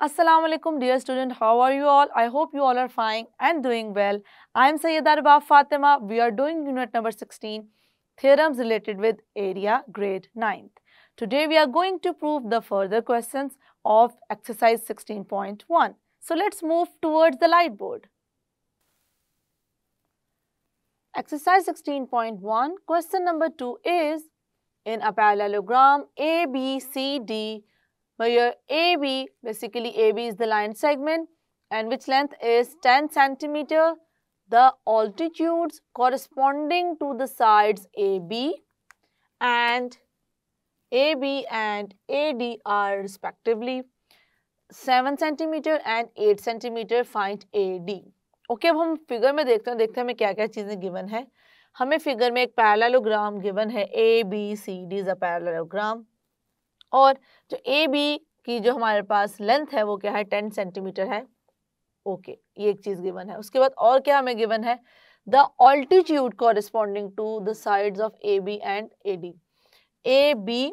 Assalamu alaikum dear student how are you all I hope you all are fine and doing well I am Sayyida Arbab Fatima we are doing unit number 16 theorems related with area grade 9th Today we are going to prove the further questions of exercise 16.1 So let's move towards the light board Exercise 16.1 question number 2 is in a parallelogram ABCD your AB, basically AB is the line segment and which length is 10 centimeter. The altitudes corresponding to the sides AB and AB and AD are respectively 7 centimeter and 8 centimeter find AD. Okay okay, अब हम figure में देखते हैं देखते हैं हमें क्या क्या चीज़ें गिवन है हमें फिगर में एक पैरेललोग्राम गिवन है A B C D is a parallelogram और जो ए बी की जो हमारे पास लेंथ है वो क्या है टेन सेंटीमीटर है ओके ये एक चीज़ गिवन है उसके बाद और क्या हमें गिवन है the altitude corresponding to the side of A B and A D A B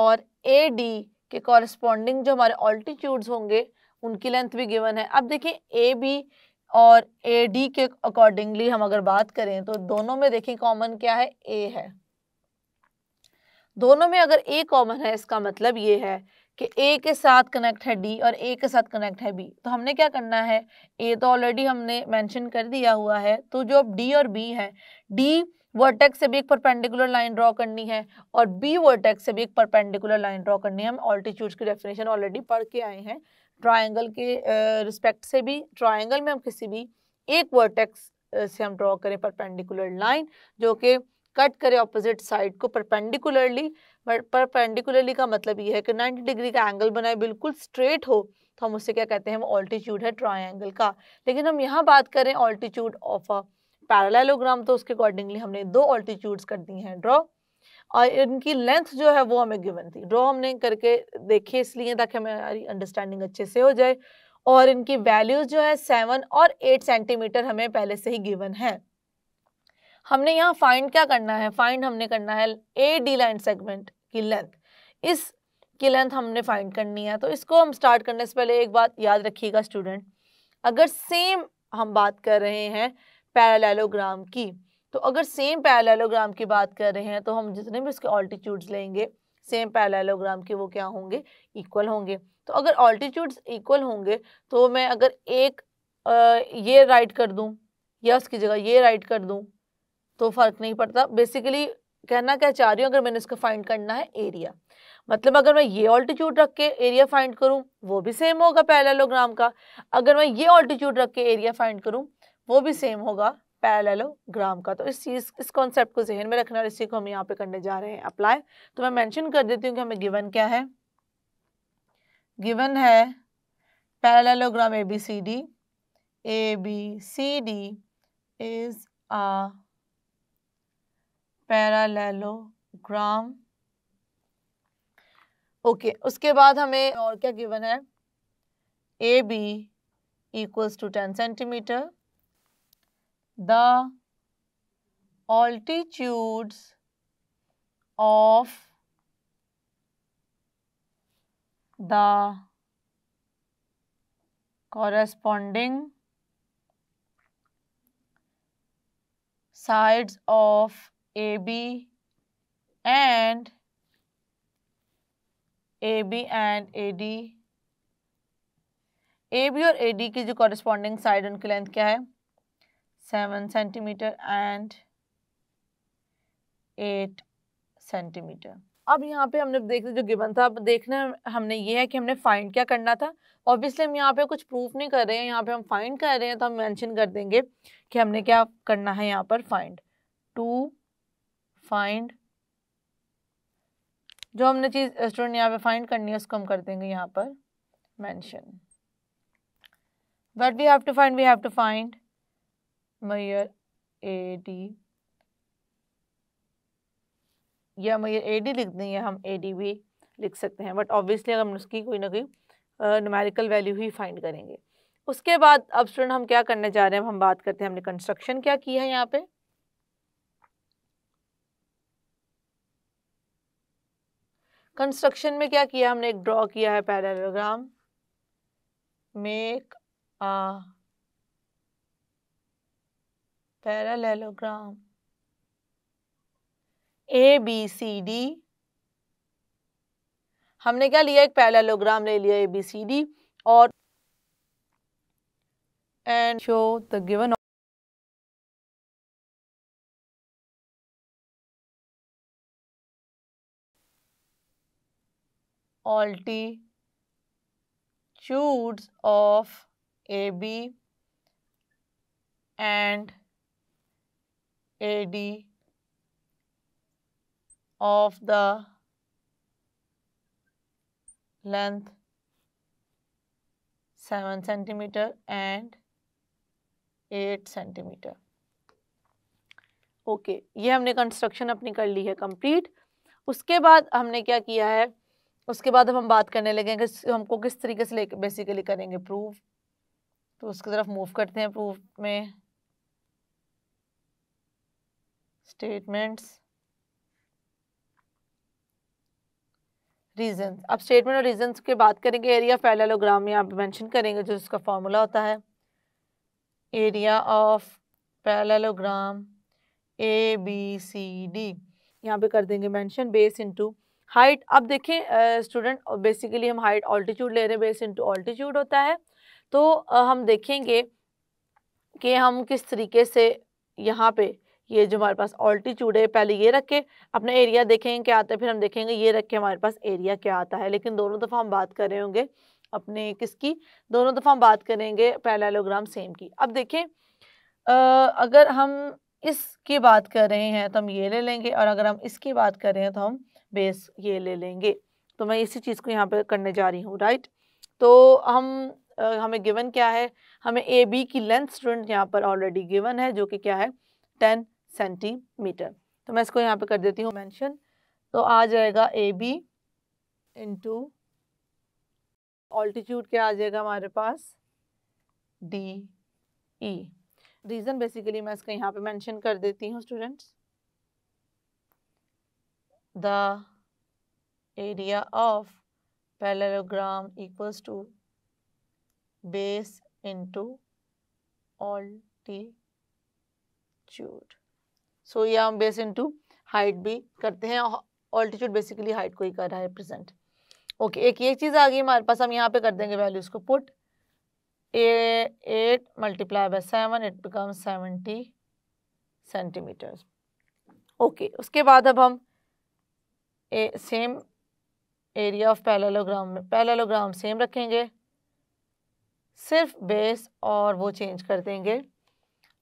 और ए डी के कॉरिस्पॉन्डिंग जो हमारे ऑल्टीट्यूड्स होंगे उनकी लेंथ भी गिवन है अब देखिए ए बी और ए डी के अकॉर्डिंगली हम अगर बात करें तो दोनों में देखिए कॉमन क्या है ए है दोनों में अगर ए कॉमन है इसका मतलब ये है कि ए के साथ कनेक्ट है डी और ए के साथ कनेक्ट है बी तो हमने क्या करना है ए तो ऑलरेडी हमने मेंशन कर दिया हुआ है तो जो अब डी और बी है डी वर्टेक्स से भी एक परपेंडिकुलर लाइन ड्रॉ करनी है और बी वर्टेक्स से भी एक परपेंडिकुलर लाइन ड्रॉ करनी है हम ऑल्टीट्यूड की डेफिनेशन ऑलरेडी पढ़ के आए हैं ट्राइंगल के रिस्पेक्ट से भी ट्राइंगल में हम किसी भी एक वर्टेक्स से हम ड्रॉ करें परपेंडिकुलर लाइन जो कि कट करें ऑपोजिट साइड को परपेंडिकुलरली बट परपेंडिकुलरली का मतलब ये है कि 90 डिग्री का एंगल बनाए बिल्कुल स्ट्रेट हो तो हम उससे क्या कहते हैं हम ऑल्टीट्यूड है ट्राइंगल का लेकिन हम यहाँ बात करें ऑल्टीट्यूड ऑफ अ पैरालेलोग्राम तो उसके अकॉर्डिंगली हमने दो ऑल्टीट्यूड्स कर दी हैं ड्रॉ और इनकी लेंथ जो है वो हमें गिवन थी ड्रॉ हमने करके देखे इसलिए ताकि हमारी अंडरस्टैंडिंग अच्छे से हो जाए और इनकी वैल्यूज जो है सेवन और एट सेंटीमीटर हमें पहले से ही गिवन है हमने यहाँ फाइंड क्या करना है फाइंड हमने करना है ए डी लाइन सेगमेंट की लेंथ इस की लेंथ हमने फाइंड करनी है तो इसको हम स्टार्ट करने से पहले एक बात याद रखिएगा स्टूडेंट अगर सेम हम बात कर रहे हैं पैरालेलोग्राम की तो अगर सेम पैरालेलोग्राम की बात कर रहे हैं तो हम जितने भी उसके ऑल्टीट्यूड्स लेंगे सेम पैरालेलोग्राम के वो क्या होंगे इक्वल होंगे तो अगर ऑल्टीट्यूड्स इक्वल होंगे तो मैं अगर एक आ, ये राइट कर दूँ या उसकी जगह ये राइट कर दूँ तो फर्क नहीं पड़ता बेसिकली कहना क्या चाह रही हूँ अगर मैंने इसको फाइंड करना है एरिया मतलब अगर मैं ये ऑल्टीट्यूड रख के एरिया फाइंड करूँ वो भी सेम होगा पैरेललोग्राम का अगर मैं ये ऑल्टीट्यूड रख के एरिया फाइंड करूँ वो भी सेम होगा पैरेललोग्राम का तो इस चीज़ इस कॉन्सेप्ट को जहन में रखना और इसी को हम यहाँ पे करने जा रहे हैं अप्लाई तो मैं मैंशन कर देती हूँ कि हमें गिवन क्या है गिवन है parallelogram A B C D A B C D is a parallelogram okay okay, उसके बाद हमें और क्या गिवन है A B equals to ten centimetre the altitudes of the corresponding sides of A A B and B and A D A B और A D की जो corresponding side उनकी लेंथ क्या है seven centimetre and eight centimetre अब यहाँ पे हमने देखते जो गिवन था अब देखना हमने ये है कि हमने फाइंड क्या करना था ऑब्वियसली हम यहाँ पे कुछ प्रूफ नहीं कर रहे हैं यहाँ पे हम फाइंड कर रहे हैं तो हम मेंशन कर देंगे कि हमने क्या करना है यहाँ पर फाइंड टू फाइंड जो हमने चीज़ स्टूडेंट यहाँ पे फाइंड करनी है उसको हम कर देंगे यहाँ पर mention what we have to find we have to find measure A D या मैयर ए डी लिख देंगे हम ए डी भी लिख सकते हैं बट ऑब्वियसली हम उसकी कोई ना कोई नुमेरिकल वैल्यू ही फाइंड करेंगे उसके बाद अब स्टूडेंट हम क्या करने जा रहे हैं हम बात करते हैं हमने कंस्ट्रक्शन क्या की है यहाँ पे कंस्ट्रक्शन में क्या किया हमने एक ड्रॉ किया है parallelogram make a parallelogram A B C D हमने क्या लिया एक पैरालोग्राम ले लिया ए बी सी डी और and show the given altitudes of AB and AD of the length 7 centimeter and 8 centimeter okay okay, ये हमने कंस्ट्रक्शन अपनी कर ली है कंप्लीट उसके बाद हमने क्या किया है उसके बाद अब हम बात करने लगे कि हमको किस तरीके से बेसिकली करेंगे प्रूफ तो उसकी तरफ मूव करते हैं प्रूफ में स्टेटमेंट्स रीजन अब स्टेटमेंट और रीजन की बात करेंगे एरिया ऑफ पैरेललोग्राम में आप मेंशन करेंगे जो उसका फॉर्मूला होता है area of parallelogram A B C D यहाँ पे कर देंगे मेंशन बेस इनटू हाइट अब देखें स्टूडेंट बेसिकली हम हाइट ऑल्टीट्यूड ले रहे हैं बेस इनटू ऑल्टीट्यूड होता है तो uh, हम देखेंगे कि हम किस तरीके से यहाँ पे ये जो हमारे पास ऑल्टीट्यूड है पहले ये रख के अपना एरिया देखेंगे क्या आता है फिर हम देखेंगे ये रख के हमारे पास एरिया क्या आता है लेकिन दोनों दफ़ा हम बात कर रहे होंगे अपने किसकी दोनों दफ़ा हम बात करेंगे पैरेललोग्राम सेम की अब देखें अगर हम इसकी बात कर रहे हैं तो हम ये ले लेंगे और अगर हम इसकी बात कर रहे हैं तो हम बेस ये ले लेंगे तो मैं इसी चीज़ को यहाँ पर करने जा रही हूँ राइट तो हम हमें गिवन क्या है हमें ए बी की लेंथ स्टूडेंट यहाँ पर ऑलरेडी गिवन है जो कि क्या है टेन सेंटीमीटर तो मैं इसको यहाँ पे कर देती हूँ मेंशन तो आ जाएगा ए बी इंटू ऑल्टीट्यूड क्या आ जाएगा हमारे पास डी ई रीज़न बेसिकली मैं इसका यहाँ पे मेंशन कर देती हूँ students the area of parallelogram equals to base into altitude. So ये हम base into height भी करते हैं altitude basically height को ही कर रहा है present. ओके okay, एक ये चीज़ आ गई हमारे पास हम यहाँ पे कर देंगे वैल्यूज़ को put a eight multiply by seven it become seventy centimetres okay उसके बाद अब हम सेम एरिया ऑफ पैरेलोग्राम में पैरेलोग्राम सेम रखेंगे सिर्फ बेस और वो चेंज कर देंगे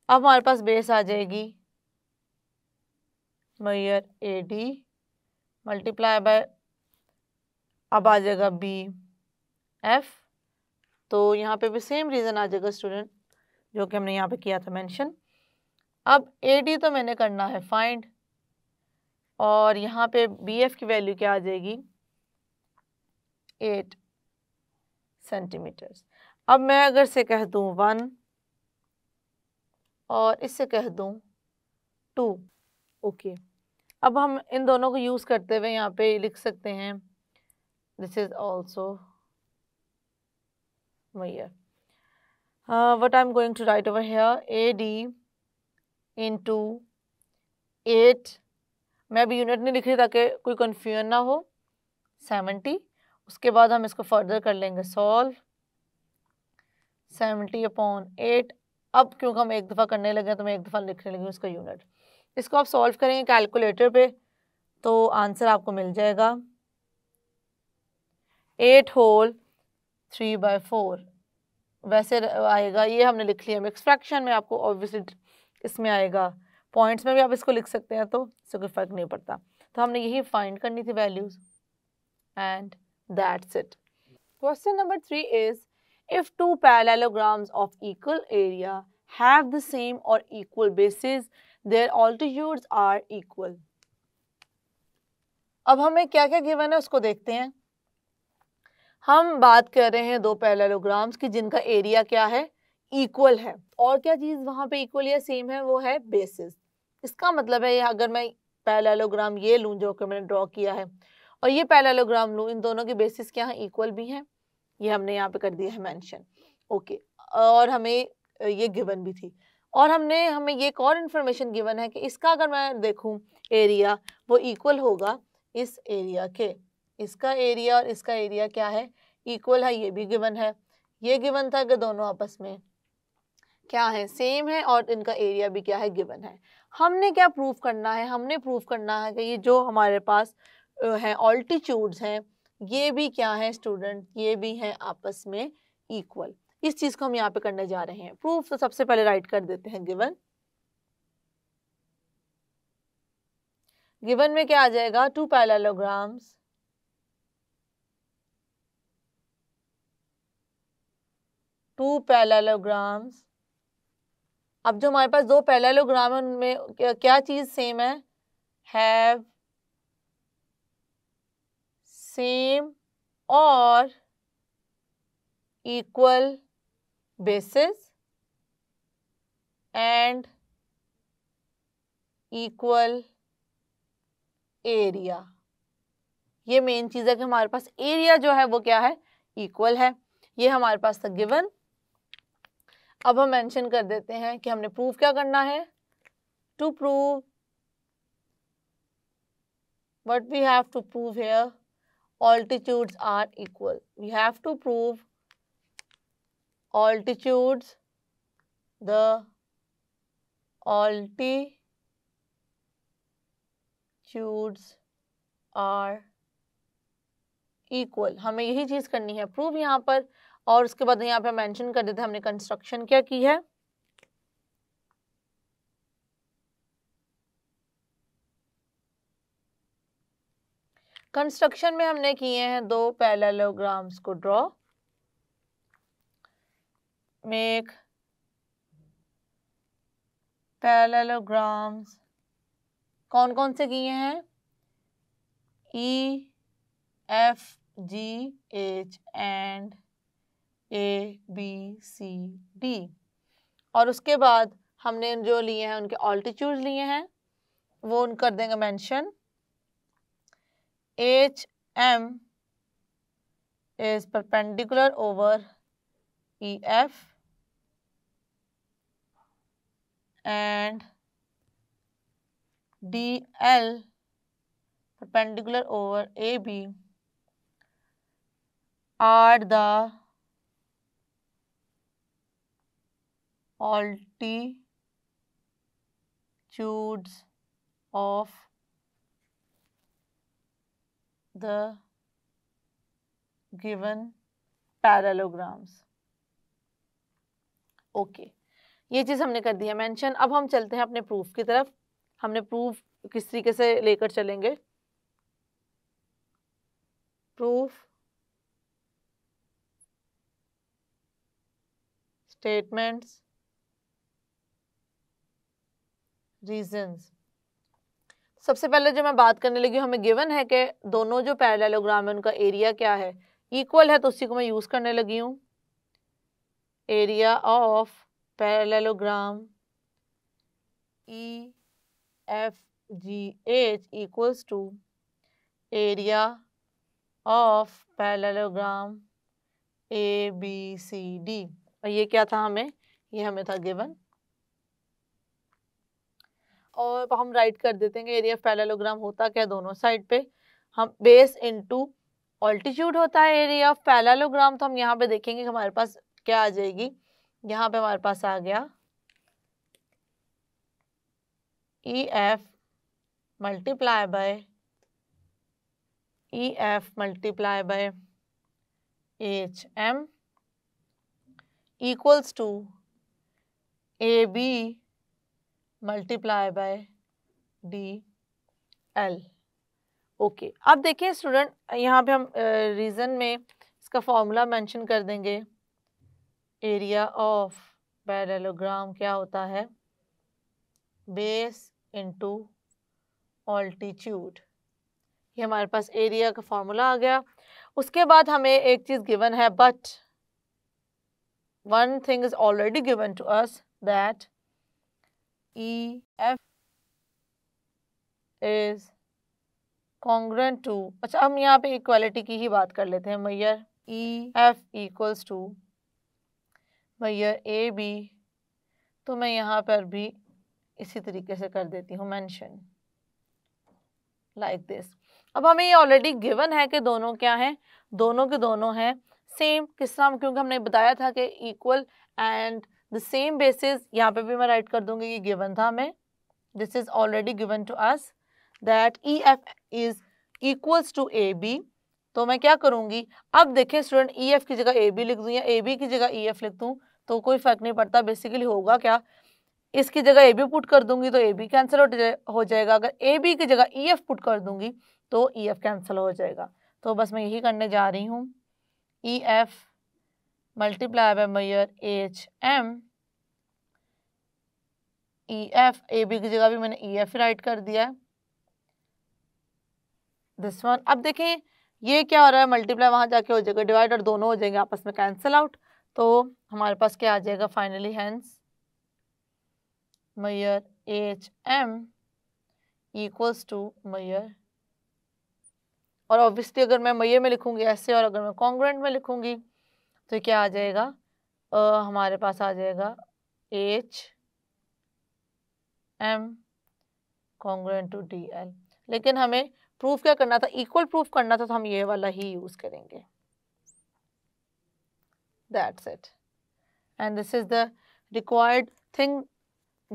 अब हमारे पास बेस आ जाएगी measure A D multiply by अब आ जाएगा बी एफ तो यहाँ पे भी सेम रीज़न आ जाएगा स्टूडेंट जो कि हमने यहाँ पे किया था मेंशन अब ए डी तो मैंने करना है फाइंड और यहाँ पे बी एफ की वैल्यू क्या आ जाएगी एट सेंटीमीटर्स अब मैं अगर से कह दूँ वन और इससे कह दूँ टू ओके अब हम इन दोनों को यूज़ करते हुए यहाँ पे लिख सकते हैं this is also measure going to write over here A D into eight मैं अभी यूनिट नहीं लिख रही ताकि कोई कन्फ्यूजन ना हो सेवेंटी उसके बाद हम इसको फर्दर कर लेंगे सॉल्व सेवेंटी अपॉन एट अब क्योंकि हम एक दफ़ा करने लगे तो मैं एक दफ़ा लिखने लगी उसका यूनिट इसको आप सॉल्व करेंगे कैलकुलेटर पे तो आंसर आपको मिल जाएगा eight whole three by four वैसे आएगा ये हमने लिख लिया मिक्स फ्रैक्शन में आपको ऑब्वियसली इसमें आएगा पॉइंट्स में भी आप इसको लिख सकते हैं तो इससे कोई फ़र्क नहीं पड़ता तो हमने यही फाइंड करनी थी values and that's it question number three is if two parallelograms of equal area have the same और equal bases their altitudes are equal अब हमें क्या क्या गिवन है उसको देखते हैं हम बात कर रहे हैं दो पैरेललोग्राम्स की जिनका एरिया क्या है इक्वल है और क्या चीज़ वहां पे इक्वल या सेम है वो है बेसिस इसका मतलब है अगर मैं पैलेलोग्राम ये लूँ जो कि मैंने ड्रॉ किया है और ये पैलेलोग्राम लूँ इन दोनों के बेसिस क्या है इक्वल भी हैं ये हमने यहाँ पे कर दिया है मेंशन ओके और हमें ये गिवन भी थी और हमने हमें ये एक और इन्फॉर्मेशन गिवन है कि इसका अगर मैं देखूँ एरिया वो इक्वल होगा इस एरिया के इसका एरिया और इसका एरिया क्या है इक्वल है ये भी गिवन है ये गिवन था कि दोनों आपस में क्या है सेम है और इनका एरिया भी क्या है गिवन है हमने क्या प्रूव करना है हमने प्रूव करना है कि ये जो हमारे पास है ऑल्टीट्यूड्स हैं ये भी क्या है स्टूडेंट ये भी हैं आपस में इक्वल इस चीज़ को हम यहाँ पे करने जा रहे हैं प्रूफ तो सबसे पहले राइट कर देते हैं गिवन गिवन में क्या आ जाएगा टू पैरेललोग्राम्स टू पैलोग्राम्स अब जो हमारे पास दो ग्राम है उनमें क्या चीज़ सेम है हैव सेम और equal bases and equal area ये मेन चीज़ है कि हमारे पास एरिया जो है वो क्या है इक्वल है ये हमारे पास था गिवन अब हम मेंशन कर देते हैं कि हमने प्रूव क्या करना है to prove but we have to prove here altitudes are equal we have to prove altitudes the altitudes are equal हमें यही चीज करनी है प्रूव यहाँ पर और उसके बाद यहाँ पे मेंशन कर देते हमने कंस्ट्रक्शन क्या की है कंस्ट्रक्शन में हमने किए हैं दो पैलेलोग्राम्स को ड्रॉ मेक पैलेलोग्राम्स कौन कौन से किए हैं E F G H and A B C D और उसके बाद हमने जो लिए हैं उनके ऑल्टीट्यूड लिए हैं वो उन कर देंगे mention H M is perpendicular over E F and D L perpendicular over A B are the altitudes of the given parallelograms okay okay. ये चीज़ हमने कर दी है मेंशन अब हम चलते हैं अपने प्रूफ की तरफ हमने प्रूफ किस तरीके से लेकर चलेंगे प्रूफ स्टेटमेंट्स रीजंस सबसे पहले जो मैं बात करने लगी हमें गिवन है कि दोनों जो पैरेललोग्राम है उनका एरिया क्या है इक्वल है तो उसी को मैं यूज़ करने लगी हूँ area of parallelogram E F G H equals to area of parallelogram A B C D और ये क्या था हमें ये हमें था गिवन और हम राइट कर देते हैं कि एरिया पैलेलोग्राम होता क्या दोनों साइड पे हम बेस इनटू ऑल्टीट्यूड होता है एरिया ऑफ तो हम यहाँ पे देखेंगे हमारे पास क्या आ जाएगी यहाँ पे हमारे पास आ गया E F multiply by E F multiply by H M equals to A B multiply by D L okay अब देखिए स्टूडेंट यहाँ पे हम रीज़न में इसका फॉर्मूला मेंशन कर देंगे एरिया ऑफ पैरेलोग्राम क्या होता है बेस इनटू ऑल्टीट्यूड ये हमारे पास एरिया का फॉर्मूला आ गया उसके बाद हमें एक चीज़ गिवन है but one thing is already given to us that E F is congruent to अच्छा हम यहाँ पे इक्वालिटी की ही बात कर लेते हैं measure E e F equals to measure A B तो मैं यहाँ पर भी इसी तरीके से कर देती हूँ मैंशन लाइक दिस अब हमें ये ऑलरेडी गिवन है कि दोनों क्या हैं दोनों के दोनों हैं सेम किस तरह क्योंकि हमने बताया था कि equal and the same basis यहाँ पे भी मैं राइट कर दूंगी ये गिवन था हमें this is already given to us that E F is equals to A B तो मैं क्या करूँगी अब देखें स्टूडेंट ई एफ की जगह ए बी लिख दूँ या ए बी की जगह ई e एफ लिख दूँ तो कोई फर्क नहीं पड़ता बेसिकली होगा क्या इसकी जगह ए बी पुट कर दूंगी तो ए बी कैंसिल हो, जाए, हो जाएगा अगर ए बी की जगह ई एफ पुट कर दूंगी तो ई एफ कैंसिल हो जाएगा तो बस मैं यही करने जा रही हूँ E e F multiply by मेयर H M E F A B की जगह भी मैंने ई एफ राइट कर दिया है दिस वन अब देखें ये क्या हो रहा है मल्टीप्लाई वहां जाके हो जाएगा डिवाइड और दोनों हो जाएंगे आपस में कैंसिल आउट तो हमारे पास क्या आ जाएगा फाइनली हैंस मैयर एच एम इक्वल्स टू मैयर और ऑब्वियसली अगर मैं मैयर में लिखूंगी ऐसे और अगर मैं कॉन्ग्रेंट में लिखूंगी तो क्या आ जाएगा अ हमारे पास आ जाएगा H M congruent to D L लेकिन हमें प्रूफ क्या करना था इक्वल प्रूफ करना था तो हम ये वाला ही यूज़ करेंगे that's it and this is the required thing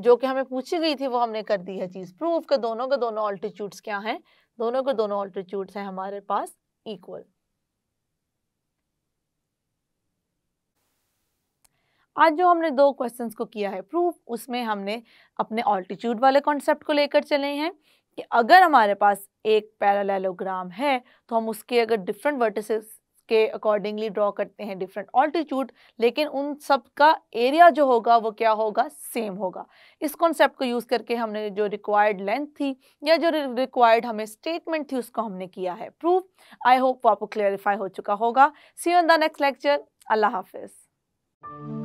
जो कि हमें पूछी गई थी वो हमने कर दी है चीज़ प्रूफ के दोनों के दोनों ऑल्टीट्यूड्स क्या हैं दोनों के दोनों ऑल्टीट्यूड्स हैं हमारे पास इक्वल आज जो हमने दो क्वेश्चंस को किया है प्रूफ उसमें हमने अपने ऑल्टीट्यूड वाले कॉन्सेप्ट को लेकर चले हैं कि अगर हमारे पास एक पैरालेलोग्राम है तो हम उसके अगर डिफरेंट वर्टिसेस के अकॉर्डिंगली ड्रॉ करते हैं डिफरेंट ऑल्टीट्यूड लेकिन उन सब का एरिया जो होगा वो क्या होगा सेम होगा इस कॉन्सेप्ट को यूज़ करके हमने जो रिक्वायर्ड लेंथ थी या जो रिक्वायर्ड हमें स्टेटमेंट थी उसको हमने किया है प्रूफ आई होप वो आपको क्लियरिफाई हो चुका होगा see on the next lecture अल्लाह हाफिज़